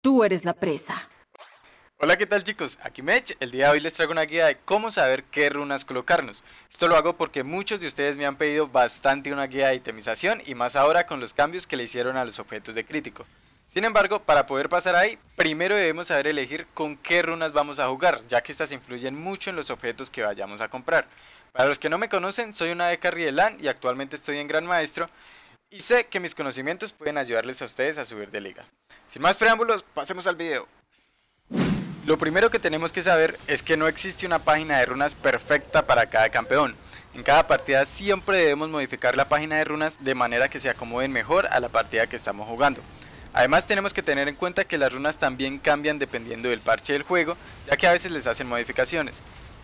Tú eres la presa. Hola, ¿qué tal chicos? Aquí Mech. El día de hoy les traigo una guía de cómo saber qué runas colocarnos. Esto lo hago porque muchos de ustedes me han pedido bastante una guía de itemización y más ahora con los cambios que le hicieron a los objetos de crítico. Sin embargo, para poder pasar ahí, primero debemos saber elegir con qué runas vamos a jugar, ya que estas influyen mucho en los objetos que vayamos a comprar. Para los que no me conocen, soy una de Carrielán y actualmente estoy en Gran Maestro, y sé que mis conocimientos pueden ayudarles a ustedes a subir de liga. Sin más preámbulos, pasemos al video. Lo primero que tenemos que saber es que no existe una página de runas perfecta para cada campeón. En cada partida siempre debemos modificar la página de runas de manera que se acomoden mejor a la partida que estamos jugando. Además tenemos que tener en cuenta que las runas también cambian dependiendo del parche del juego, ya que a veces les hacen modificaciones.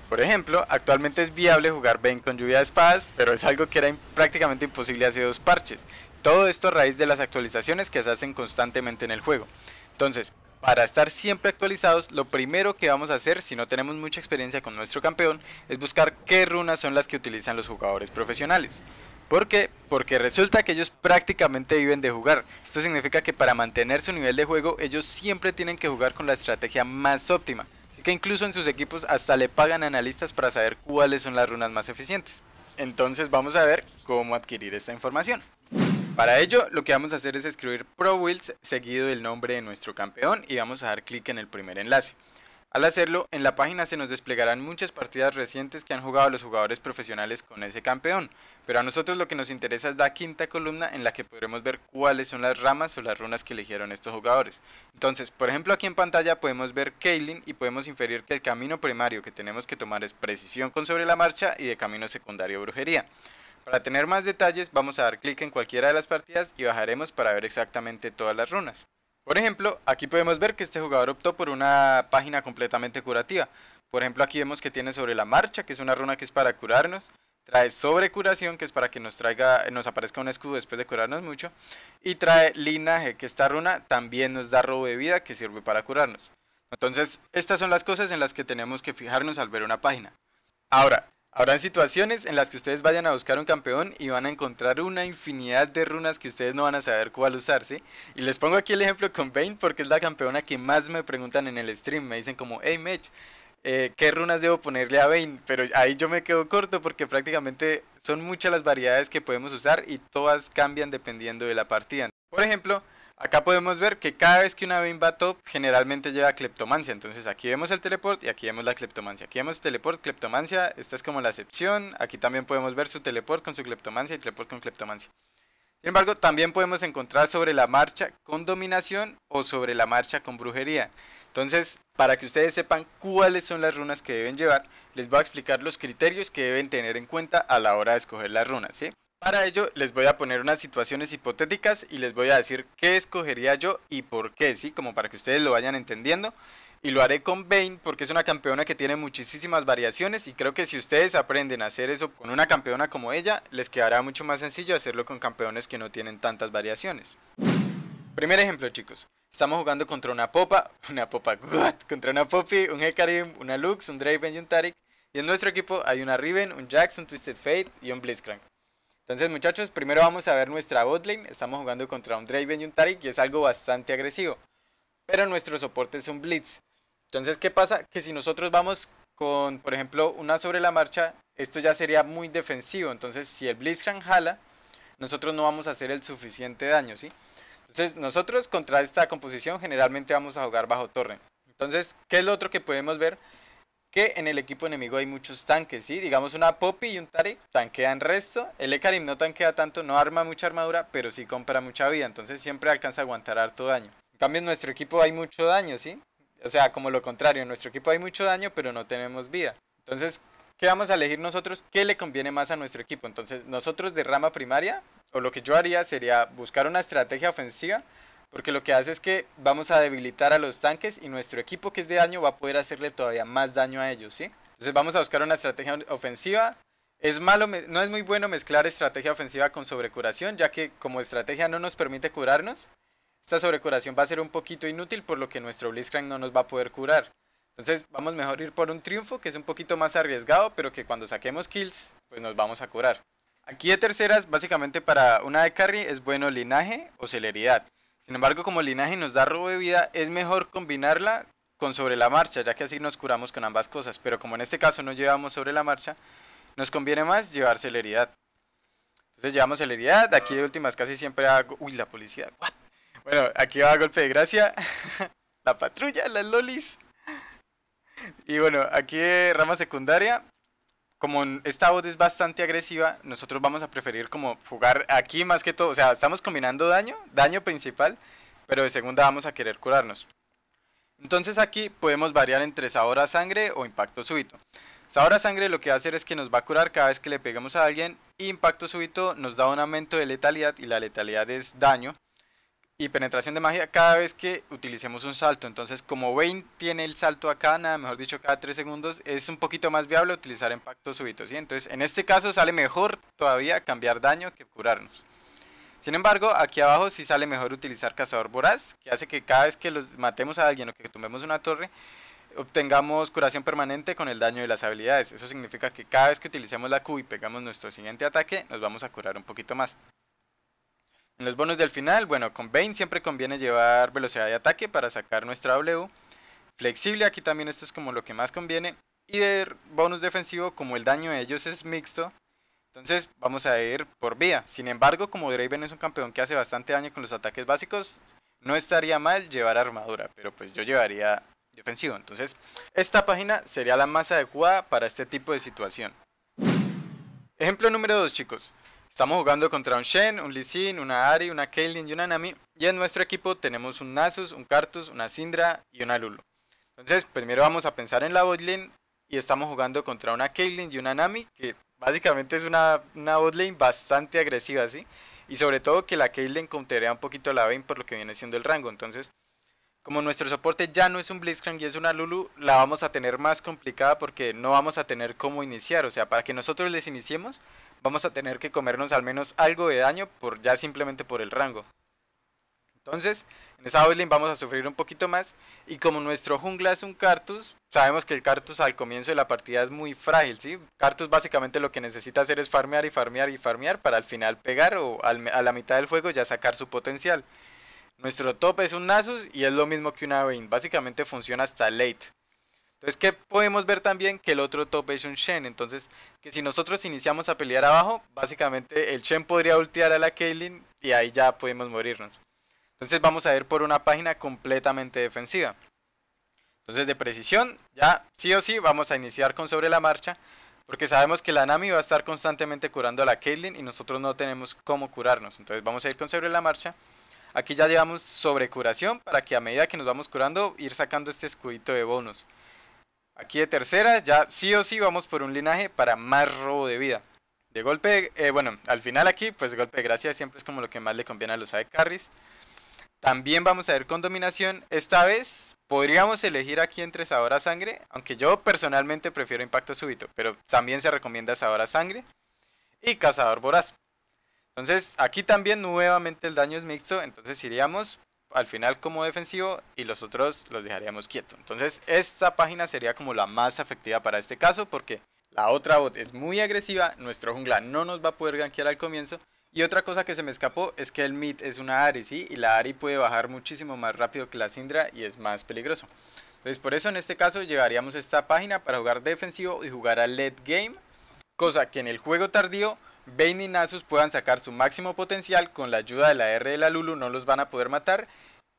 Por ejemplo, actualmente es viable jugar Ben con lluvia de espadas, pero es algo que era prácticamente imposible hace dos parches. Todo esto a raíz de las actualizaciones que se hacen constantemente en el juego. Entonces, para estar siempre actualizados, lo primero que vamos a hacer si no tenemos mucha experiencia con nuestro campeón es buscar qué runas son las que utilizan los jugadores profesionales. ¿Por qué? Porque resulta que ellos prácticamente viven de jugar. Esto significa que para mantener su nivel de juego ellos siempre tienen que jugar con la estrategia más óptima que incluso en sus equipos hasta le pagan analistas para saber cuáles son las runas más eficientes. Entonces vamos a ver cómo adquirir esta información. Para ello lo que vamos a hacer es escribir Pro seguido del nombre de nuestro campeón y vamos a dar clic en el primer enlace. Al hacerlo, en la página se nos desplegarán muchas partidas recientes que han jugado los jugadores profesionales con ese campeón, pero a nosotros lo que nos interesa es la quinta columna en la que podremos ver cuáles son las ramas o las runas que eligieron estos jugadores. Entonces, por ejemplo aquí en pantalla podemos ver Kaylin y podemos inferir que el camino primario que tenemos que tomar es precisión con sobre la marcha y de camino secundario brujería. Para tener más detalles vamos a dar clic en cualquiera de las partidas y bajaremos para ver exactamente todas las runas. Por ejemplo, aquí podemos ver que este jugador optó por una página completamente curativa. Por ejemplo, aquí vemos que tiene sobre la marcha, que es una runa que es para curarnos. Trae sobre curación, que es para que nos, traiga, nos aparezca un escudo después de curarnos mucho. Y trae linaje, que esta runa también nos da robo de vida, que sirve para curarnos. Entonces, estas son las cosas en las que tenemos que fijarnos al ver una página. Ahora, en situaciones en las que ustedes vayan a buscar un campeón y van a encontrar una infinidad de runas que ustedes no van a saber cuál usarse. Y les pongo aquí el ejemplo con Vayne porque es la campeona que más me preguntan en el stream. Me dicen como, hey Mech, eh, ¿qué runas debo ponerle a Vayne? Pero ahí yo me quedo corto porque prácticamente son muchas las variedades que podemos usar y todas cambian dependiendo de la partida. Por ejemplo, Acá podemos ver que cada vez que una bimba va top, generalmente lleva cleptomancia. Entonces aquí vemos el teleport y aquí vemos la cleptomancia. Aquí vemos teleport, cleptomancia, esta es como la excepción. Aquí también podemos ver su teleport con su cleptomancia y teleport con cleptomancia. Sin embargo, también podemos encontrar sobre la marcha con dominación o sobre la marcha con brujería. Entonces, para que ustedes sepan cuáles son las runas que deben llevar, les voy a explicar los criterios que deben tener en cuenta a la hora de escoger las runas. ¿sí? Para ello les voy a poner unas situaciones hipotéticas y les voy a decir qué escogería yo y por qué, ¿sí? Como para que ustedes lo vayan entendiendo. Y lo haré con Bane porque es una campeona que tiene muchísimas variaciones y creo que si ustedes aprenden a hacer eso con una campeona como ella, les quedará mucho más sencillo hacerlo con campeones que no tienen tantas variaciones. Primer ejemplo chicos, estamos jugando contra una popa, una popa, ¿what? Contra una poppy, un Hecarim, una Lux, un Draven y un Tarik. Y en nuestro equipo hay una Riven, un Jax, un Twisted Fate y un Blitzcrank. Entonces muchachos, primero vamos a ver nuestra botlane. Estamos jugando contra un Draven y un Taric y es algo bastante agresivo. Pero nuestro soporte es un Blitz. Entonces, ¿qué pasa? Que si nosotros vamos con, por ejemplo, una sobre la marcha, esto ya sería muy defensivo. Entonces, si el Blitzcrank jala, nosotros no vamos a hacer el suficiente daño, ¿sí? Entonces, nosotros contra esta composición generalmente vamos a jugar bajo torre. Entonces, ¿qué es lo otro que podemos ver? que en el equipo enemigo hay muchos tanques, ¿sí? Digamos una Poppy y un Tarik tanquean resto. El Ekarim no tanquea tanto, no arma mucha armadura, pero sí compra mucha vida. Entonces siempre alcanza a aguantar harto daño. En cambio en nuestro equipo hay mucho daño, ¿sí? O sea, como lo contrario, en nuestro equipo hay mucho daño, pero no tenemos vida. Entonces, ¿qué vamos a elegir nosotros? ¿Qué le conviene más a nuestro equipo? Entonces, nosotros de rama primaria, o lo que yo haría sería buscar una estrategia ofensiva porque lo que hace es que vamos a debilitar a los tanques y nuestro equipo que es de daño va a poder hacerle todavía más daño a ellos, ¿sí? Entonces vamos a buscar una estrategia ofensiva. Es malo, no es muy bueno mezclar estrategia ofensiva con sobrecuración, ya que como estrategia no nos permite curarnos. Esta sobrecuración va a ser un poquito inútil por lo que nuestro Blitzcrank no nos va a poder curar. Entonces vamos mejor ir por un triunfo que es un poquito más arriesgado, pero que cuando saquemos kills, pues nos vamos a curar. Aquí de terceras, básicamente para una de carry es bueno linaje o celeridad. Sin embargo, como el linaje nos da robo de vida, es mejor combinarla con sobre la marcha, ya que así nos curamos con ambas cosas. Pero como en este caso no llevamos sobre la marcha, nos conviene más llevar celeridad. Entonces llevamos celeridad, aquí de últimas casi siempre hago... Uy, la policía, Bueno, aquí va golpe de gracia. la patrulla, las lolis. Y bueno, aquí rama secundaria como esta voz es bastante agresiva, nosotros vamos a preferir como jugar aquí más que todo. O sea, estamos combinando daño, daño principal, pero de segunda vamos a querer curarnos. Entonces aquí podemos variar entre sabor a sangre o impacto súbito. Sabor sangre lo que va a hacer es que nos va a curar cada vez que le peguemos a alguien. Impacto súbito nos da un aumento de letalidad y la letalidad es daño y penetración de magia cada vez que utilicemos un salto. Entonces, como Vayne tiene el salto acá, nada mejor dicho, cada 3 segundos, es un poquito más viable utilizar impactos súbito Entonces, en este caso sale mejor todavía cambiar daño que curarnos. Sin embargo, aquí abajo sí sale mejor utilizar Cazador Voraz, que hace que cada vez que los matemos a alguien o que tomemos una torre, obtengamos curación permanente con el daño de las habilidades. Eso significa que cada vez que utilicemos la Q y pegamos nuestro siguiente ataque, nos vamos a curar un poquito más. En los bonos del final, bueno, con Bane siempre conviene llevar velocidad de ataque para sacar nuestra W. Flexible, aquí también esto es como lo que más conviene. Y de bonus defensivo, como el daño de ellos es mixto, entonces vamos a ir por vía. Sin embargo, como Draven es un campeón que hace bastante daño con los ataques básicos, no estaría mal llevar armadura, pero pues yo llevaría defensivo. Entonces, esta página sería la más adecuada para este tipo de situación. Ejemplo número 2, chicos. Estamos jugando contra un Shen, un Lee Sin, una Ari, una Caitlyn y una Nami. Y en nuestro equipo tenemos un Nasus, un Cartus, una Syndra y una Lulu. Entonces, primero vamos a pensar en la botlane y estamos jugando contra una Caitlyn y una Nami, que básicamente es una, una botlane bastante agresiva, ¿sí? Y sobre todo que la Caitlyn contaría un poquito la Vayne por lo que viene siendo el rango. Entonces, como nuestro soporte ya no es un Blitzcrank y es una Lulu, la vamos a tener más complicada porque no vamos a tener cómo iniciar. O sea, para que nosotros les iniciemos, vamos a tener que comernos al menos algo de daño por ya simplemente por el rango. Entonces, en esa vamos a sufrir un poquito más. Y como nuestro jungla es un Cartus, sabemos que el Cartus al comienzo de la partida es muy frágil, ¿sí? Cartus básicamente lo que necesita hacer es farmear y farmear y farmear para al final pegar o a la mitad del juego ya sacar su potencial. Nuestro top es un Nasus y es lo mismo que una Vayne. Básicamente funciona hasta late. Entonces, que podemos ver también? Que el otro top es un Shen. Entonces, que si nosotros iniciamos a pelear abajo, básicamente el Shen podría ultear a la Caitlyn y ahí ya podemos morirnos. Entonces vamos a ir por una página completamente defensiva. Entonces de precisión, ya sí o sí vamos a iniciar con sobre la marcha. Porque sabemos que la Nami va a estar constantemente curando a la Caitlyn y nosotros no tenemos cómo curarnos. Entonces vamos a ir con sobre la marcha. Aquí ya llevamos sobre curación para que a medida que nos vamos curando, ir sacando este escudito de bonus. Aquí de terceras, ya sí o sí vamos por un linaje para más robo de vida. De golpe, eh, bueno, al final aquí, pues golpe de gracia siempre es como lo que más le conviene a los AD Carries. También vamos a ver con dominación. Esta vez podríamos elegir aquí entre Sabora sangre, aunque yo personalmente prefiero impacto súbito, pero también se recomienda Sabora sangre y cazador voraz. Entonces, aquí también nuevamente el daño es mixto, entonces iríamos al final como defensivo y los otros los dejaríamos quieto. Entonces esta página sería como la más efectiva para este caso porque la otra bot es muy agresiva, nuestro jungla no nos va a poder ganquear al comienzo. Y otra cosa que se me escapó es que el mid es una Ari, Y la Ari puede bajar muchísimo más rápido que la Syndra y es más peligroso. Entonces por eso en este caso llevaríamos esta página para jugar defensivo y jugar a late game. Cosa que en el juego tardío Bane y Nasus puedan sacar su máximo potencial con la ayuda de la R de la Lulu no los van a poder matar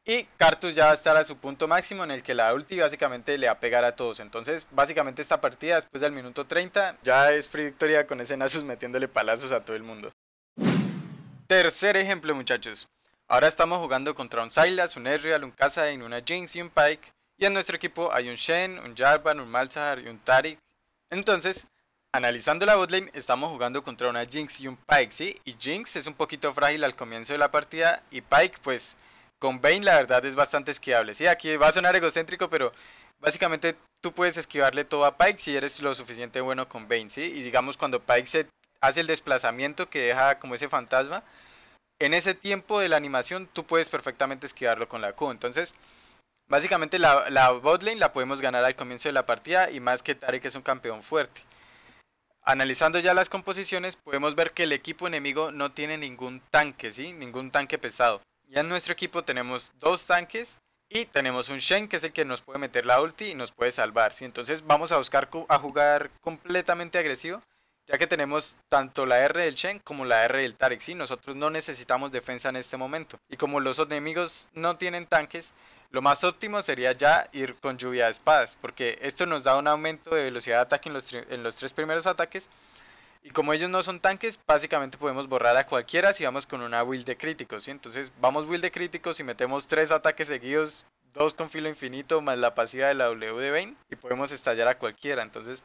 y Cartus ya va a estar a su punto máximo en el que la ulti básicamente le va a pegar a todos. Entonces, básicamente esta partida después del minuto 30 ya es free con ese Nasus metiéndole palazos a todo el mundo. Tercer ejemplo muchachos. Ahora estamos jugando contra un Sylas, un Ezreal, un Kazain, una Jinx y un Pike. Y en nuestro equipo hay un Shen, un Jarvan, un Malzahar y un Tarik. Entonces, Analizando la botlane, estamos jugando contra una Jinx y un Pike, ¿sí? Y Jinx es un poquito frágil al comienzo de la partida y Pike, pues, con Vayne la verdad es bastante esquivable, ¿sí? Aquí va a sonar egocéntrico, pero básicamente tú puedes esquivarle todo a Pike si eres lo suficiente bueno con Vayne, ¿sí? Y digamos cuando Pike hace el desplazamiento que deja como ese fantasma, en ese tiempo de la animación tú puedes perfectamente esquivarlo con la Q, entonces... Básicamente la, la botlane la podemos ganar al comienzo de la partida y más que Tarek es un campeón fuerte. Analizando ya las composiciones, podemos ver que el equipo enemigo no tiene ningún tanque, ¿sí? Ningún tanque pesado. Ya en nuestro equipo tenemos dos tanques y tenemos un Shen que es el que nos puede meter la ulti y nos puede salvar, ¿sí? Entonces vamos a buscar a jugar completamente agresivo, ya que tenemos tanto la R del Shen como la R del Tarek, Nosotros no necesitamos defensa en este momento. Y como los enemigos no tienen tanques, lo más óptimo sería ya ir con lluvia de espadas, porque esto nos da un aumento de velocidad de ataque en los, tres primeros ataques. Y como ellos no son tanques, básicamente podemos borrar a cualquiera si vamos con una build de críticos. Entonces vamos build de críticos y metemos tres ataques seguidos, dos con filo infinito más la pasiva de la W de Bane y podemos estallar a cualquiera. Entonces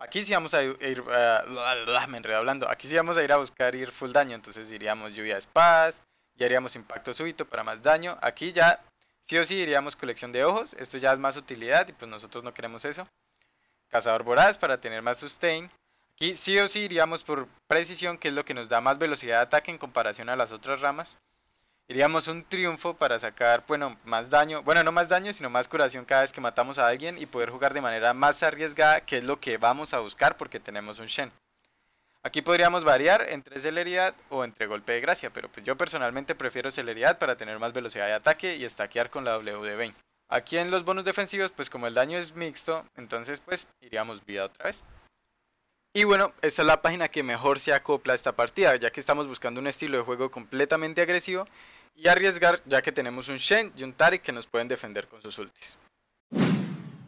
Aquí sí vamos a ir. me enredo hablando. Aquí sí vamos a ir a buscar ir full daño. Entonces iríamos lluvia de espadas. Y haríamos impacto súbito para más daño. Aquí ya Sí o sí diríamos colección de ojos, esto ya es más utilidad y pues nosotros no queremos eso. Cazador voraz para tener más sustain. Aquí sí o sí iríamos por precisión, que es lo que nos da más velocidad de ataque en comparación a las otras ramas. Iríamos un triunfo para sacar, bueno, más daño, bueno, no más daño, sino más curación cada vez que matamos a alguien y poder jugar de manera más arriesgada, que es lo que vamos a buscar porque tenemos un Shen. Aquí podríamos variar entre celeridad o entre golpe de gracia, pero pues yo personalmente prefiero celeridad para tener más velocidad de ataque y estaquear con la de 20 Aquí en los bonus defensivos, pues como el daño es mixto, entonces pues iríamos vida otra vez. Y bueno, esta es la página que mejor se acopla a esta partida, ya que estamos buscando un estilo de juego completamente agresivo y arriesgar, ya que tenemos un Shen y un Tarik que nos pueden defender con sus ultis.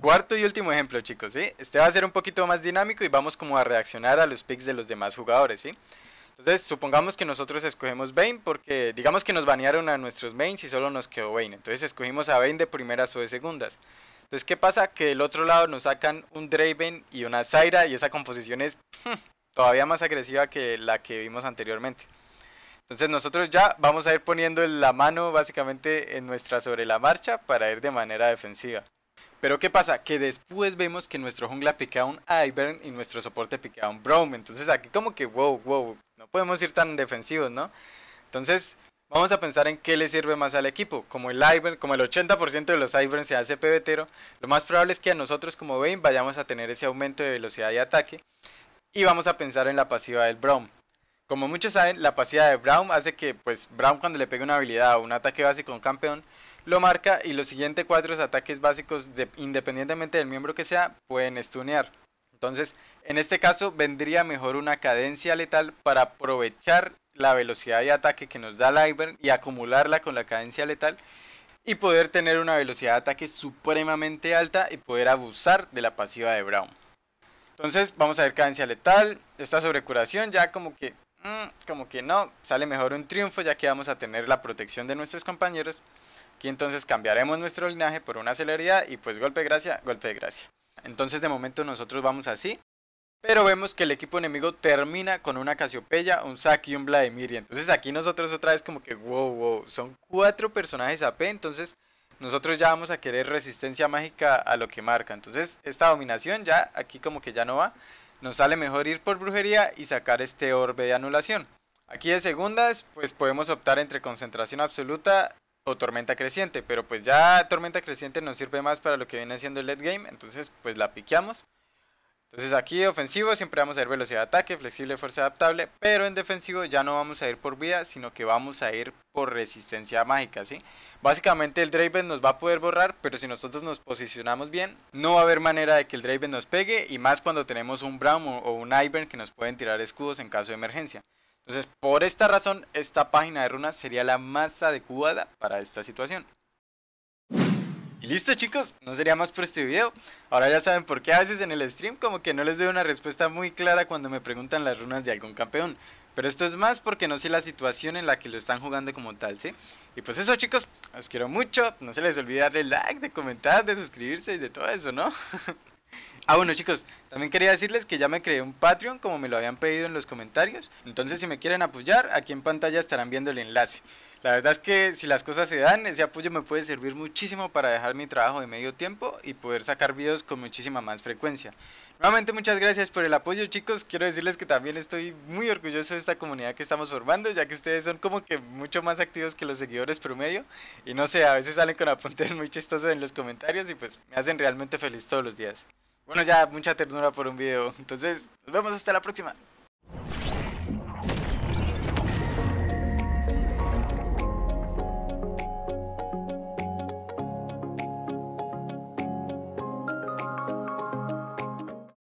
Cuarto y último ejemplo, chicos, ¿sí? Este va a ser un poquito más dinámico y vamos como a reaccionar a los picks de los demás jugadores, ¿sí? Entonces, supongamos que nosotros escogemos Bane porque digamos que nos banearon a nuestros mains y solo nos quedó Bane. Entonces, escogimos a Bane de primeras o de segundas. Entonces, ¿qué pasa? Que del otro lado nos sacan un Draven y una Zyra y esa composición es todavía más agresiva que la que vimos anteriormente. Entonces nosotros ya vamos a ir poniendo la mano básicamente en nuestra sobre la marcha para ir de manera defensiva. Pero ¿qué pasa? Que después vemos que nuestro jungla piquea un Ivern y nuestro soporte piquea un Brome. Entonces aquí como que, wow, wow, no podemos ir tan defensivos, ¿no? Entonces vamos a pensar en qué le sirve más al equipo. Como el Ivern, como el 80% de los Ivern se hace pebetero, lo más probable es que a nosotros como Bane vayamos a tener ese aumento de velocidad de ataque. Y vamos a pensar en la pasiva del Brome. Como muchos saben, la pasiva de Brown hace que, pues, Brown cuando le pega una habilidad o un ataque básico a un campeón, lo marca y los siguientes cuatro ataques básicos, independientemente del miembro que sea, pueden stunear. Entonces, en este caso vendría mejor una cadencia letal para aprovechar la velocidad de ataque que nos da Lightburn y acumularla con la cadencia letal y poder tener una velocidad de ataque supremamente alta y poder abusar de la pasiva de Brown. Entonces, vamos a ver cadencia letal, esta sobrecuración ya como que mm, como que no, sale mejor un triunfo ya que vamos a tener la protección de nuestros compañeros Aquí entonces cambiaremos nuestro linaje por una celeridad y pues golpe de gracia, golpe de gracia. Entonces de momento nosotros vamos así. Pero vemos que el equipo enemigo termina con una Casiopeya, un Saki y un Vladimir. Y entonces aquí nosotros otra vez como que wow, wow. Son cuatro personajes AP, entonces nosotros ya vamos a querer resistencia mágica a lo que marca. Entonces esta dominación ya aquí como que ya no va. Nos sale mejor ir por brujería y sacar este orbe de anulación. Aquí de segundas, pues podemos optar entre concentración absoluta o Tormenta Creciente, pero pues ya Tormenta Creciente nos sirve más para lo que viene haciendo el late game, entonces pues la piqueamos. Entonces aquí ofensivo siempre vamos a ir velocidad de ataque, flexible, fuerza adaptable, pero en defensivo ya no vamos a ir por vida, sino que vamos a ir por resistencia mágica, ¿sí? Básicamente el Draven nos va a poder borrar, pero si nosotros nos posicionamos bien, no va a haber manera de que el Draven nos pegue, y más cuando tenemos un Brown o un Ivern que nos pueden tirar escudos en caso de emergencia. Entonces, por esta razón, esta página de runas sería la más adecuada para esta situación. Y listo chicos, no sería más por este video. Ahora ya saben por qué a veces en el stream como que no les doy una respuesta muy clara cuando me preguntan las runas de algún campeón. Pero esto es más porque no sé la situación en la que lo están jugando como tal, ¿sí? Y pues eso chicos, os quiero mucho. No se les olvide darle like, de comentar, de suscribirse y de todo eso, ¿no? Ah, bueno, chicos, también quería decirles que ya me creé un Patreon como me lo habían pedido en los comentarios. Entonces, si me quieren apoyar, aquí en pantalla estarán viendo el enlace. La verdad es que si las cosas se dan, ese apoyo me puede servir muchísimo para dejar mi trabajo de medio tiempo y poder sacar videos con muchísima más frecuencia. Nuevamente muchas gracias por el apoyo chicos, quiero decirles que también estoy muy orgulloso de esta comunidad que estamos formando, ya que ustedes son como que mucho más activos que los seguidores promedio y no sé, a veces salen con apuntes muy chistosos en los comentarios y pues me hacen realmente feliz todos los días. Bueno, ya mucha ternura por un video. Entonces, nos vemos hasta la próxima.